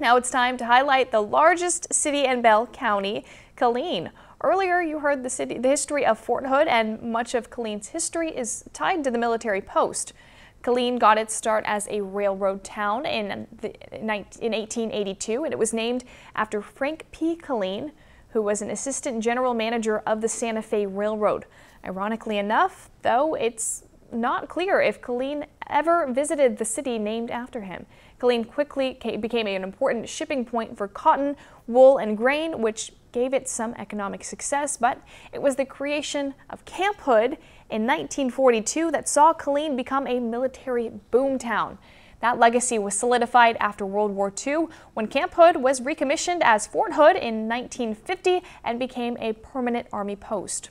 Now it's time to highlight the largest city in Bell County, Killeen. Earlier, you heard the, city, the history of Fort Hood, and much of Killeen's history is tied to the military post. Killeen got its start as a railroad town in, the, in 1882, and it was named after Frank P. Killeen, who was an assistant general manager of the Santa Fe Railroad. Ironically enough, though, it's not clear if Killeen ever visited the city named after him. Killeen quickly became an important shipping point for cotton, wool, and grain, which gave it some economic success, but it was the creation of Camp Hood in 1942 that saw Killeen become a military boomtown. That legacy was solidified after World War II when Camp Hood was recommissioned as Fort Hood in 1950 and became a permanent Army post.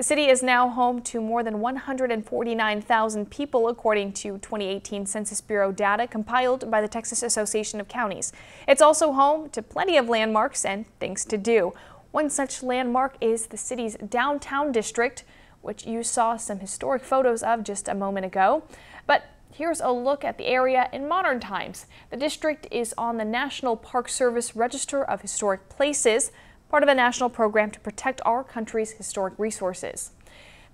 The city is now home to more than 149,000 people, according to 2018 Census Bureau data compiled by the Texas Association of Counties. It's also home to plenty of landmarks and things to do. One such landmark is the city's downtown district, which you saw some historic photos of just a moment ago. But Here's a look at the area in modern times. The district is on the National Park Service Register of Historic Places part of a national program to protect our country's historic resources.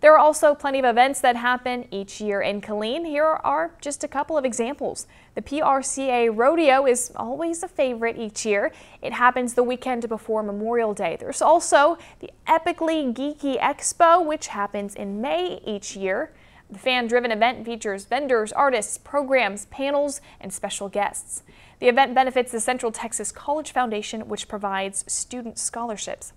There are also plenty of events that happen each year in Killeen. Here are just a couple of examples. The PRCA Rodeo is always a favorite each year. It happens the weekend before Memorial Day. There's also the Epically Geeky Expo, which happens in May each year. The fan-driven event features vendors, artists, programs, panels, and special guests. The event benefits the Central Texas College Foundation, which provides student scholarships.